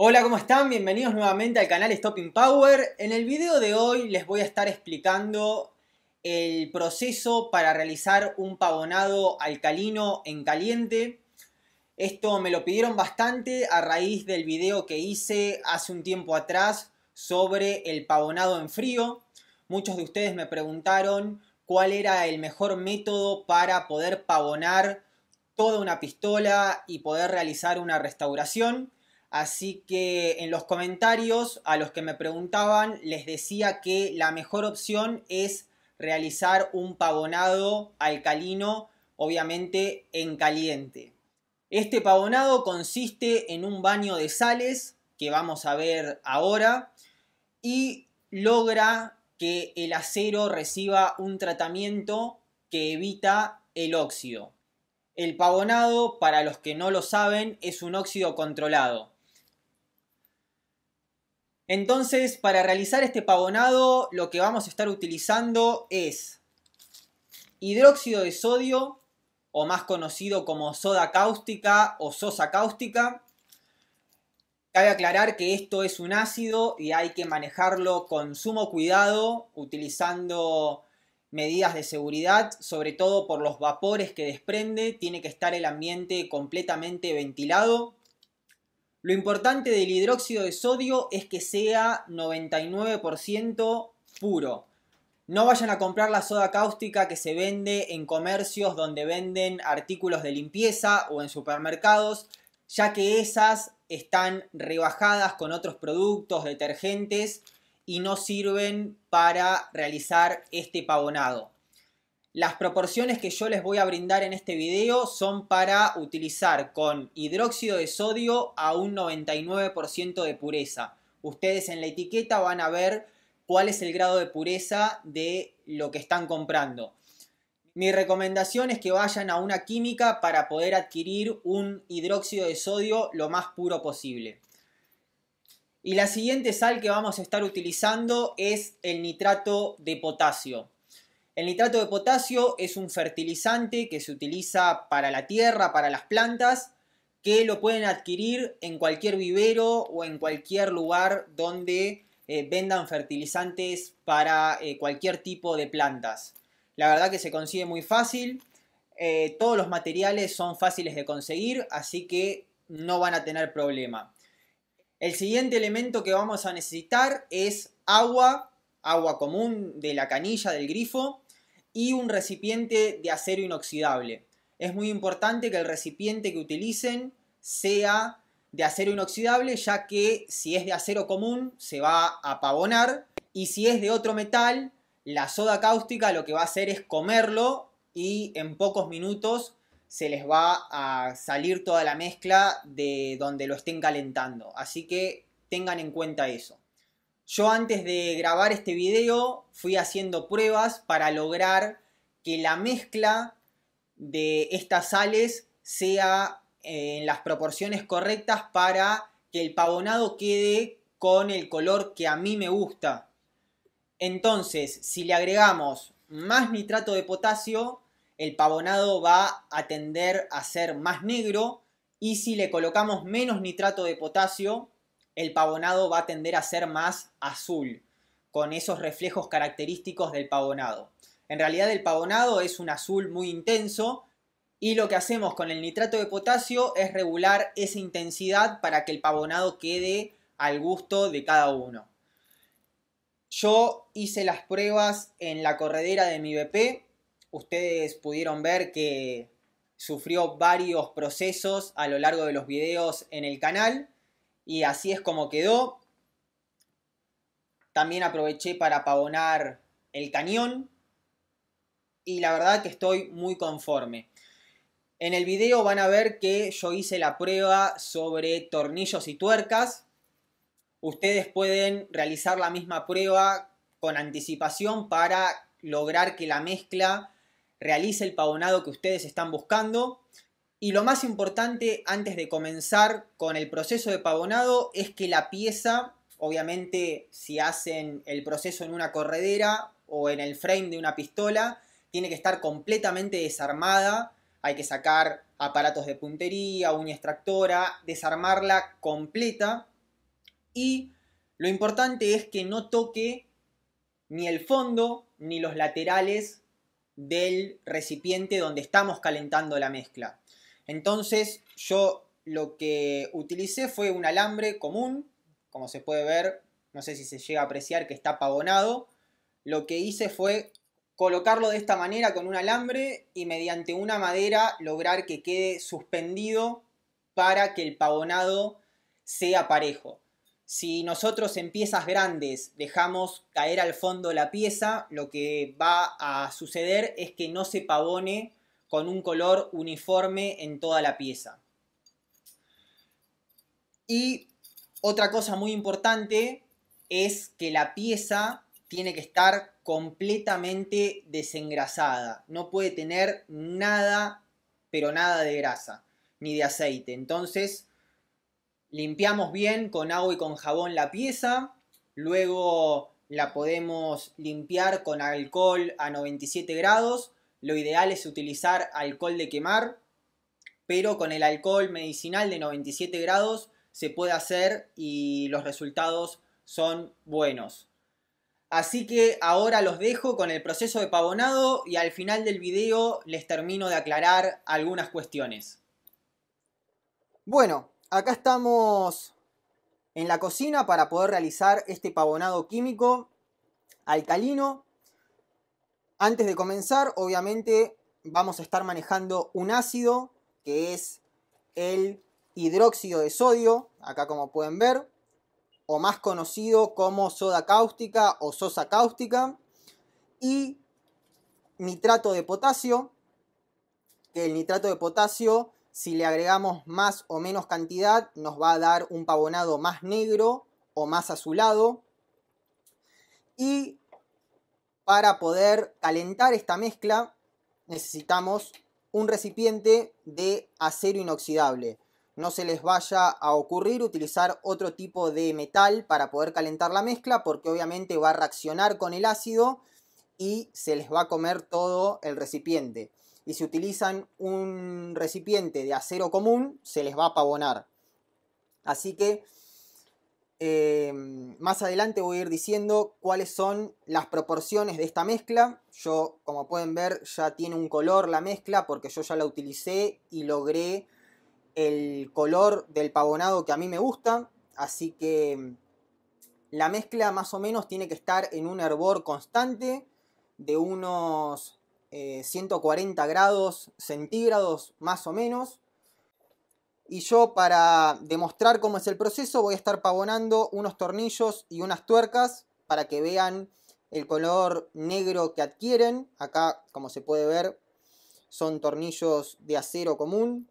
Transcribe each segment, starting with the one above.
Hola, ¿cómo están? Bienvenidos nuevamente al canal Stopping Power. En el video de hoy les voy a estar explicando el proceso para realizar un pavonado alcalino en caliente. Esto me lo pidieron bastante a raíz del video que hice hace un tiempo atrás sobre el pavonado en frío. Muchos de ustedes me preguntaron cuál era el mejor método para poder pavonar toda una pistola y poder realizar una restauración. Así que en los comentarios a los que me preguntaban les decía que la mejor opción es realizar un pavonado alcalino, obviamente en caliente. Este pavonado consiste en un baño de sales, que vamos a ver ahora, y logra que el acero reciba un tratamiento que evita el óxido. El pavonado, para los que no lo saben, es un óxido controlado. Entonces, para realizar este pavonado, lo que vamos a estar utilizando es hidróxido de sodio, o más conocido como soda cáustica o sosa cáustica. Cabe aclarar que esto es un ácido y hay que manejarlo con sumo cuidado, utilizando medidas de seguridad, sobre todo por los vapores que desprende, tiene que estar el ambiente completamente ventilado. Lo importante del hidróxido de sodio es que sea 99% puro. No vayan a comprar la soda cáustica que se vende en comercios donde venden artículos de limpieza o en supermercados, ya que esas están rebajadas con otros productos, detergentes y no sirven para realizar este pavonado. Las proporciones que yo les voy a brindar en este video son para utilizar con hidróxido de sodio a un 99% de pureza. Ustedes en la etiqueta van a ver cuál es el grado de pureza de lo que están comprando. Mi recomendación es que vayan a una química para poder adquirir un hidróxido de sodio lo más puro posible. Y la siguiente sal que vamos a estar utilizando es el nitrato de potasio. El nitrato de potasio es un fertilizante que se utiliza para la tierra, para las plantas, que lo pueden adquirir en cualquier vivero o en cualquier lugar donde eh, vendan fertilizantes para eh, cualquier tipo de plantas. La verdad que se consigue muy fácil, eh, todos los materiales son fáciles de conseguir, así que no van a tener problema. El siguiente elemento que vamos a necesitar es agua, agua común de la canilla, del grifo, y un recipiente de acero inoxidable. Es muy importante que el recipiente que utilicen sea de acero inoxidable, ya que si es de acero común se va a apabonar y si es de otro metal, la soda cáustica lo que va a hacer es comerlo y en pocos minutos se les va a salir toda la mezcla de donde lo estén calentando. Así que tengan en cuenta eso. Yo antes de grabar este video fui haciendo pruebas para lograr que la mezcla de estas sales sea eh, en las proporciones correctas para que el pavonado quede con el color que a mí me gusta. Entonces, si le agregamos más nitrato de potasio, el pavonado va a tender a ser más negro y si le colocamos menos nitrato de potasio, el pavonado va a tender a ser más azul, con esos reflejos característicos del pavonado. En realidad el pavonado es un azul muy intenso y lo que hacemos con el nitrato de potasio es regular esa intensidad para que el pavonado quede al gusto de cada uno. Yo hice las pruebas en la corredera de mi BP. Ustedes pudieron ver que sufrió varios procesos a lo largo de los videos en el canal. Y así es como quedó. También aproveché para pavonar el cañón. Y la verdad que estoy muy conforme. En el video van a ver que yo hice la prueba sobre tornillos y tuercas. Ustedes pueden realizar la misma prueba con anticipación para lograr que la mezcla realice el pavonado que ustedes están buscando. Y lo más importante antes de comenzar con el proceso de pavonado es que la pieza, obviamente si hacen el proceso en una corredera o en el frame de una pistola, tiene que estar completamente desarmada. Hay que sacar aparatos de puntería, una extractora, desarmarla completa. Y lo importante es que no toque ni el fondo ni los laterales del recipiente donde estamos calentando la mezcla. Entonces yo lo que utilicé fue un alambre común, como se puede ver, no sé si se llega a apreciar que está pavonado. Lo que hice fue colocarlo de esta manera con un alambre y mediante una madera lograr que quede suspendido para que el pavonado sea parejo. Si nosotros en piezas grandes dejamos caer al fondo la pieza, lo que va a suceder es que no se pavone con un color uniforme en toda la pieza. Y otra cosa muy importante es que la pieza tiene que estar completamente desengrasada. No puede tener nada, pero nada de grasa, ni de aceite. Entonces, limpiamos bien con agua y con jabón la pieza. Luego la podemos limpiar con alcohol a 97 grados lo ideal es utilizar alcohol de quemar, pero con el alcohol medicinal de 97 grados se puede hacer y los resultados son buenos. Así que ahora los dejo con el proceso de pavonado y al final del video les termino de aclarar algunas cuestiones. Bueno, acá estamos en la cocina para poder realizar este pavonado químico alcalino antes de comenzar, obviamente, vamos a estar manejando un ácido, que es el hidróxido de sodio, acá como pueden ver, o más conocido como soda cáustica o sosa cáustica, y nitrato de potasio, que el nitrato de potasio, si le agregamos más o menos cantidad, nos va a dar un pavonado más negro o más azulado. Y para poder calentar esta mezcla necesitamos un recipiente de acero inoxidable. No se les vaya a ocurrir utilizar otro tipo de metal para poder calentar la mezcla porque obviamente va a reaccionar con el ácido y se les va a comer todo el recipiente. Y si utilizan un recipiente de acero común, se les va a apabonar. Así que eh, más adelante voy a ir diciendo cuáles son las proporciones de esta mezcla. Yo, como pueden ver, ya tiene un color la mezcla porque yo ya la utilicé y logré el color del pavonado que a mí me gusta. Así que la mezcla más o menos tiene que estar en un hervor constante de unos 140 eh, grados centígrados más o menos y yo para demostrar cómo es el proceso voy a estar pavonando unos tornillos y unas tuercas para que vean el color negro que adquieren. Acá, como se puede ver, son tornillos de acero común.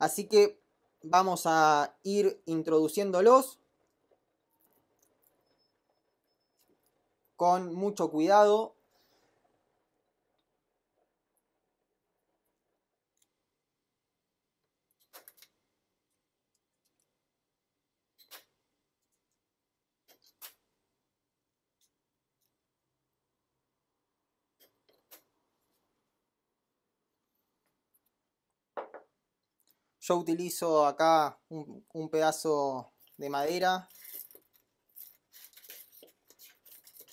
Así que vamos a ir introduciéndolos con mucho cuidado Yo utilizo acá un, pedazo de madera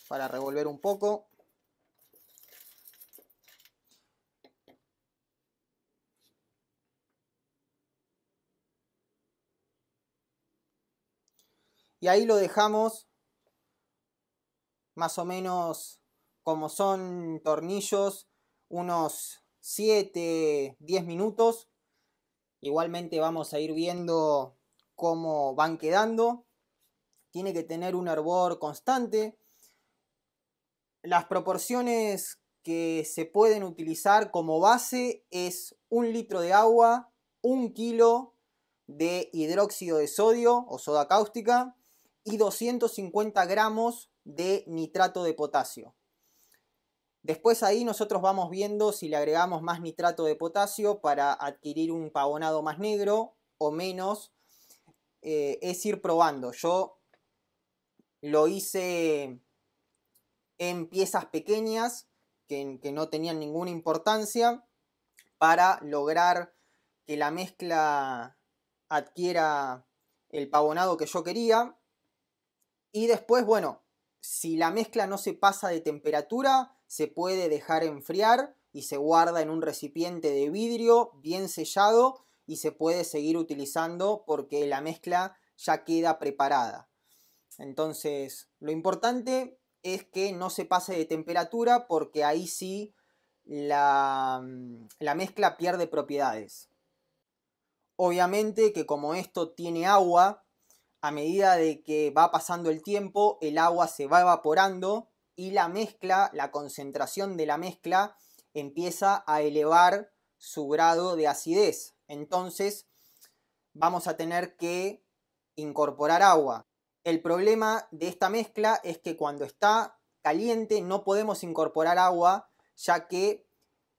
para revolver un poco. y ahí lo dejamos más o menos como son tornillos unos 7 10 minutos Igualmente vamos a ir viendo cómo van quedando. Tiene que tener un hervor constante. Las proporciones que se pueden utilizar como base es un litro de agua, un kilo de hidróxido de sodio o soda cáustica y 250 gramos de nitrato de potasio. Después ahí nosotros vamos viendo si le agregamos más nitrato de potasio para adquirir un pavonado más negro o menos. Eh, es ir probando. Yo lo hice en piezas pequeñas que, que no tenían ninguna importancia para lograr que la mezcla adquiera el pavonado que yo quería. Y después, bueno, si la mezcla no se pasa de temperatura, se puede dejar enfriar y se guarda en un recipiente de vidrio bien sellado y se puede seguir utilizando porque la mezcla ya queda preparada. Entonces, lo importante es que no se pase de temperatura porque ahí sí la, mm, mezcla pierde propiedades. Obviamente que como esto tiene agua, a medida de que va pasando el tiempo, el agua se va evaporando y la mezcla, la concentración de la mezcla empieza a elevar su grado de acidez. Entonces vamos a tener que incorporar agua. El problema de esta mezcla es que cuando está caliente no podemos incorporar agua ya que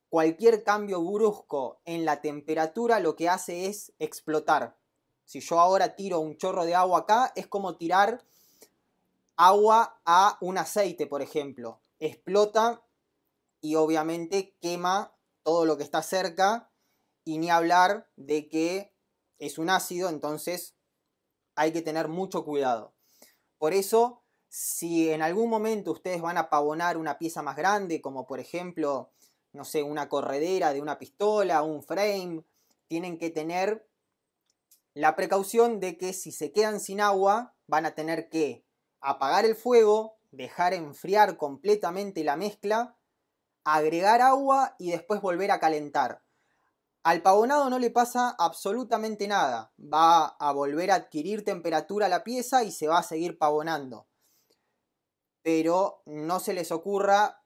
cualquier cambio brusco en la temperatura lo que hace es explotar. Si yo ahora tiro un chorro de agua acá es como tirar agua a un aceite, por ejemplo. Explota y obviamente quema todo lo que está cerca y ni hablar de que es un ácido, entonces hay que tener mucho cuidado. Por eso, si en algún momento ustedes van a pavonar una pieza más grande, como por ejemplo, no sé, una corredera de una pistola, un frame, tienen que tener la precaución de que si se quedan sin agua, van a tener que apagar el fuego, dejar enfriar completamente la mezcla, agregar agua y después volver a calentar. Al pavonado no le pasa absolutamente nada, va a volver a adquirir temperatura la pieza y se va a seguir pavonando. Pero no se les ocurra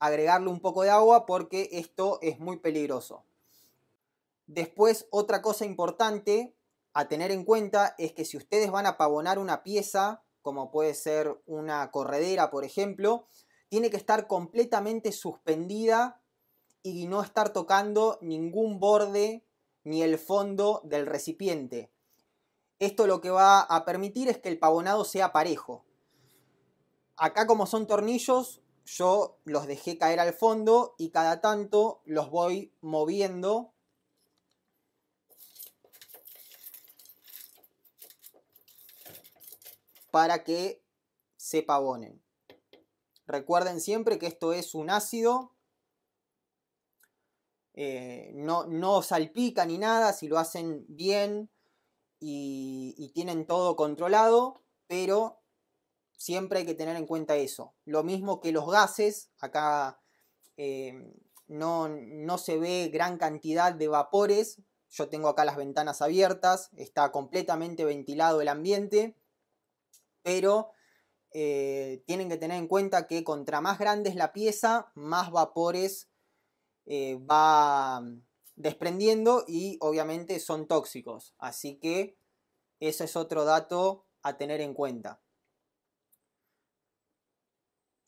agregarle un poco de agua porque esto es muy peligroso. Después, otra cosa importante a tener en cuenta es que si ustedes van a pavonar una pieza, como puede ser una corredera, por ejemplo, tiene que estar completamente suspendida y no estar tocando ningún borde ni el fondo del recipiente. Esto lo que va a permitir es que el pavonado sea parejo. Acá como son tornillos, yo los dejé caer al fondo y cada tanto los voy moviendo para que se pavonen. Recuerden siempre que esto es un ácido, eh, no, no, salpica ni nada, si lo hacen bien y, tienen todo controlado, pero siempre hay que tener en cuenta eso. Lo mismo que los gases, acá eh, no, se ve gran cantidad de vapores. Yo tengo acá las ventanas abiertas, está completamente ventilado el ambiente pero eh, tienen que tener en cuenta que contra más grande es la pieza, más vapores eh, va mm, desprendiendo y obviamente son tóxicos. Así que eso es otro dato a tener en cuenta.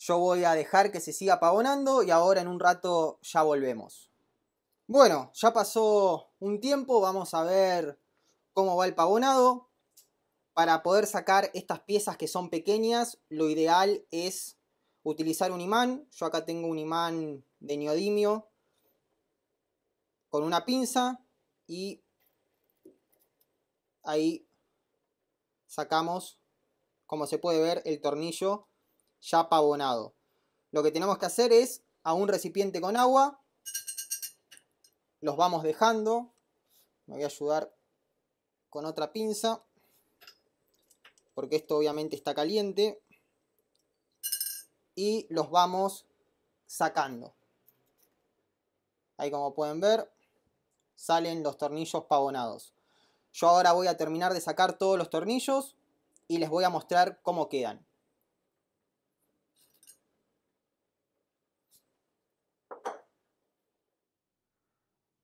Yo voy a dejar que se siga apagonando y ahora en un rato ya volvemos. Bueno, ya pasó un tiempo, vamos a ver cómo va el pavonado. Para poder sacar estas piezas que son pequeñas, lo ideal es utilizar un imán. Yo acá tengo un imán de neodimio con una pinza y ahí sacamos, como se puede ver, el tornillo ya pavonado. Lo que tenemos que hacer es a un recipiente con agua, los vamos dejando, me voy a ayudar con otra pinza, porque esto obviamente está caliente. Y los vamos sacando. Ahí como pueden ver, salen los tornillos pavonados. Yo ahora voy a terminar de sacar todos los tornillos y les voy a mostrar cómo quedan.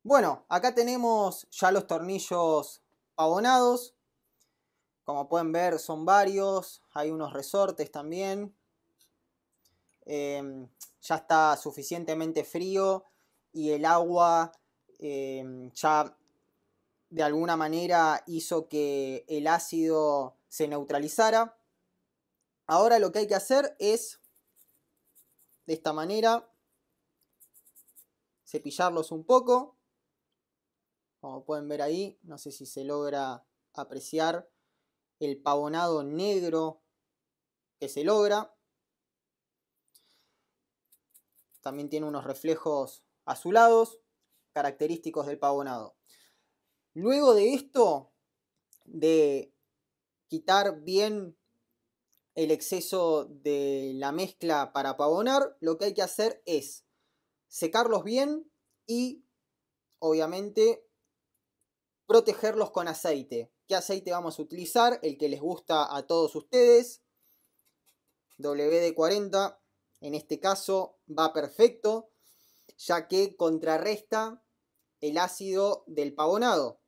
Bueno, acá tenemos ya los tornillos pavonados. Como pueden ver son varios, hay unos resortes también. Em, ya está suficientemente frío y el agua em, ya de alguna manera hizo que el ácido se neutralizara. Ahora lo que hay que hacer es, de esta manera, cepillarlos un poco. Como pueden ver ahí, no sé si se logra apreciar el pavonado negro que se logra. También tiene unos reflejos azulados, característicos del pavonado. Luego de esto, de quitar bien el exceso de la mezcla para pavonar, lo que hay que hacer es secarlos bien y obviamente protegerlos con aceite aceite vamos a utilizar, el que les gusta a todos ustedes. WD-40 en este caso va perfecto, ya que contrarresta el ácido del pavonado.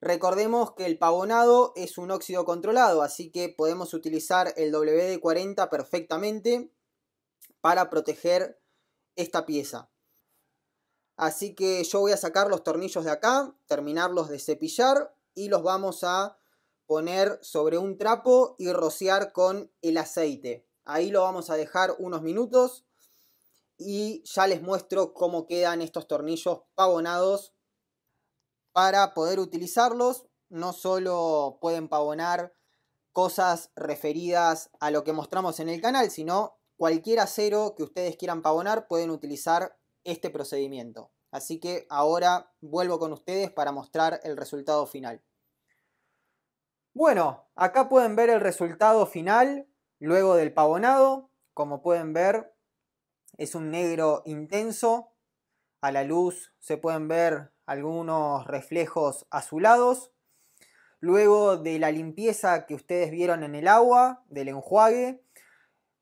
Recordemos que el pavonado es un óxido controlado, así que podemos utilizar el WD-40 perfectamente para proteger esta pieza. Así que yo voy a sacar los tornillos de acá, terminarlos de cepillar y los vamos a poner sobre un trapo y rociar con el aceite. Ahí lo vamos a dejar unos minutos y ya les muestro cómo quedan estos tornillos pavonados para poder utilizarlos. No solo pueden pavonar cosas referidas a lo que mostramos en el canal, sino cualquier acero que ustedes quieran pavonar pueden utilizar este procedimiento. Así que ahora vuelvo con ustedes para mostrar el resultado final. Bueno, acá pueden ver el resultado final luego del pavonado. Como pueden ver, es un negro intenso. A la luz se pueden ver algunos reflejos azulados. Luego de la limpieza que ustedes vieron en el agua, del enjuague,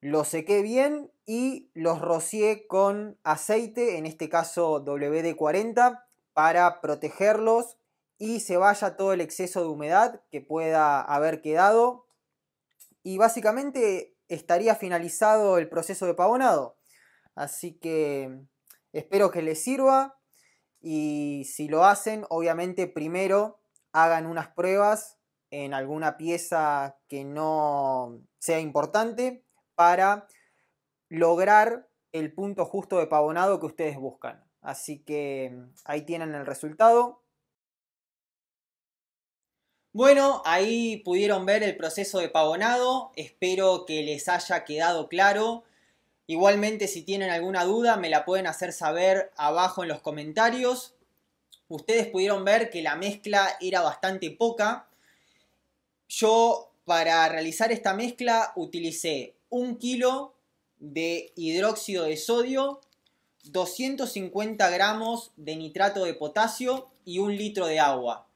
los sequé bien y los rocié con aceite, en este caso WD-40, para protegerlos y se vaya todo el exceso de humedad que pueda haber quedado. Y básicamente estaría finalizado el proceso de pavonado. Así que espero que les sirva y si lo hacen, obviamente primero hagan unas pruebas en alguna pieza que no sea importante para lograr el punto justo de pavonado que ustedes buscan. Así que mm, ahí tienen el resultado. Bueno, ahí pudieron ver el proceso de pavonado. Espero que les haya quedado claro. Igualmente, si tienen alguna duda, me la pueden hacer saber abajo en los comentarios. Ustedes pudieron ver que la mezcla era bastante poca. Yo, para realizar esta mezcla, utilicé un kilo de hidróxido de sodio, 250 gramos de nitrato de potasio y un litro de agua.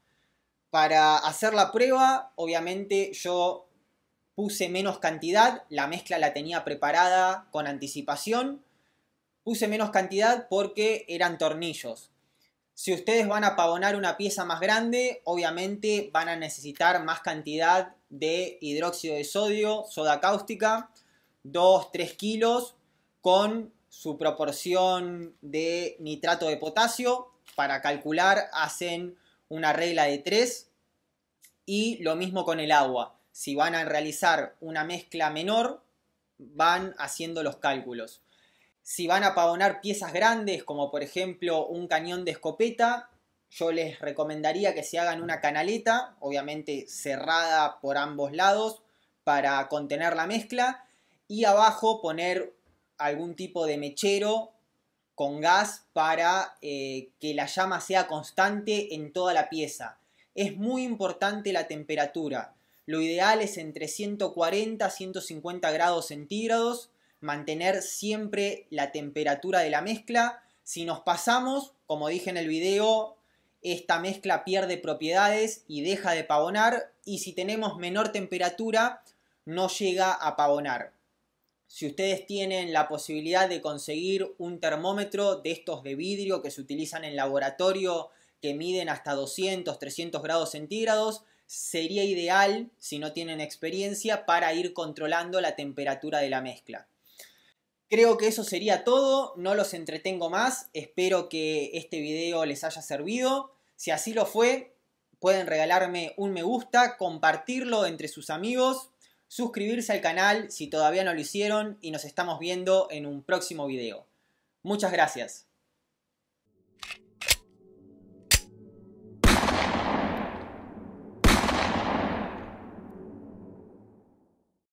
Para hacer la prueba, obviamente yo puse menos cantidad, la mezcla la tenía preparada con anticipación. Puse menos cantidad porque eran tornillos. Si ustedes van a pavonar una pieza más grande, obviamente van a necesitar más cantidad de hidróxido de sodio, soda cáustica 2, 3 kilos con su proporción de nitrato de potasio. Para calcular hacen una regla de 3 y lo mismo con el agua. Si van a realizar una mezcla menor, van haciendo los cálculos. Si van a pavonar piezas grandes, como por ejemplo un cañón de escopeta, yo les recomendaría que se hagan una canaleta, obviamente cerrada por ambos lados, para contener la mezcla y abajo poner algún tipo de mechero con gas para eh, que la llama sea constante en toda la pieza. Es muy importante la temperatura. Lo ideal es entre 140 a 150 grados centígrados, mantener siempre la temperatura de la mezcla. Si nos pasamos, como dije en el video, esta mezcla pierde propiedades y deja de pavonar y si tenemos menor temperatura no llega a pavonar si ustedes tienen la posibilidad de conseguir un termómetro de estos de vidrio que se utilizan en laboratorio, que miden hasta 200, 300 grados centígrados, sería ideal, si no tienen experiencia, para ir controlando la temperatura de la mezcla. Creo que eso sería todo, no los entretengo más, espero que este video les haya servido. Si así lo fue, pueden regalarme un me gusta, compartirlo entre sus amigos, suscribirse al canal si todavía no lo hicieron y nos estamos viendo en un próximo video. Muchas gracias.